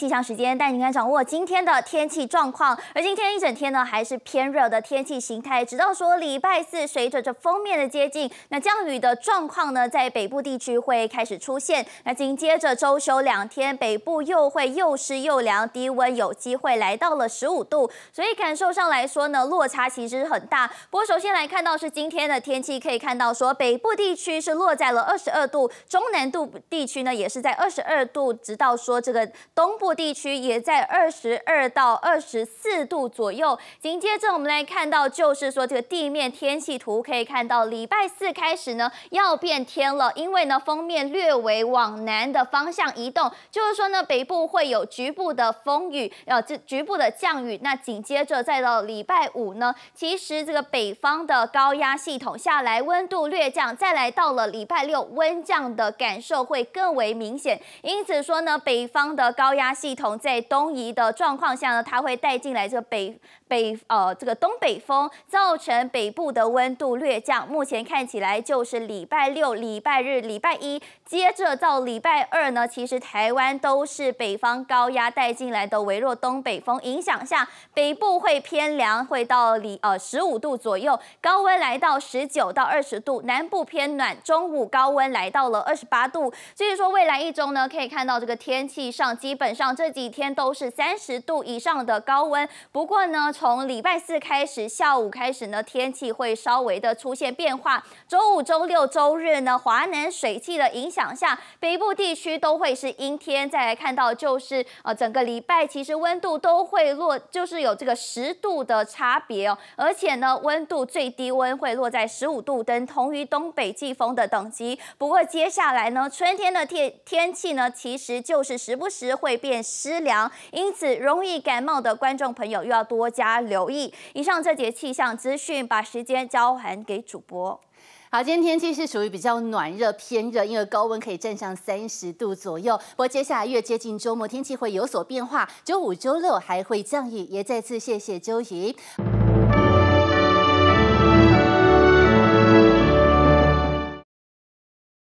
气象时间带您来掌握今天的天气状况，而今天一整天呢还是偏热的天气形态，直到说礼拜四，随着这封面的接近，那降雨的状况呢在北部地区会开始出现，那紧接着周休两天，北部又会又湿又凉，低温有机会来到了十五度，所以感受上来说呢落差其实很大。不过首先来看到是今天的天气，可以看到说北部地区是落在了二十二度，中南部地区呢也是在二十二度，直到说这个东部。部地区也在二十二到二十四度左右。紧接着我们来看到，就是说这个地面天气图可以看到，礼拜四开始呢要变天了，因为呢风面略微往南的方向移动，就是说呢北部会有局部的风雨，呃，这局部的降雨。那紧接着再到礼拜五呢，其实这个北方的高压系统下来，温度略降，再来到了礼拜六，温降的感受会更为明显。因此说呢，北方的高压。系统在东移的状况下呢，它会带进来这个北北呃这个东北风，造成北部的温度略降。目前看起来就是礼拜六、礼拜日、礼拜一，接着到礼拜二呢，其实台湾都是北方高压带进来的微弱东北风影响下，北部会偏凉，会到里呃十五度左右，高温来到十九到二十度；南部偏暖，中午高温来到了二十八度。所以说，未来一周呢，可以看到这个天气上基本上。这几天都是三十度以上的高温，不过呢，从礼拜四开始，下午开始呢，天气会稍微的出现变化。周五、周六、周日呢，华南水汽的影响下，北部地区都会是阴天。再来看到就是呃，整个礼拜其实温度都会落，就是有这个十度的差别哦。而且呢，温度最低温会落在十五度，等同于东北季风的等级。不过接下来呢，春天的天天气呢，其实就是时不时会变。失凉，因此容易感冒的观众朋友又要多加留意。以上这节气象资讯，把时间交还给主播。好，今天天气是属于比较暖热偏热，因为高温可以站上三十度左右。不过接下来越接近周末，天气会有所变化，周五、周六还会降雨。也再次谢谢周怡。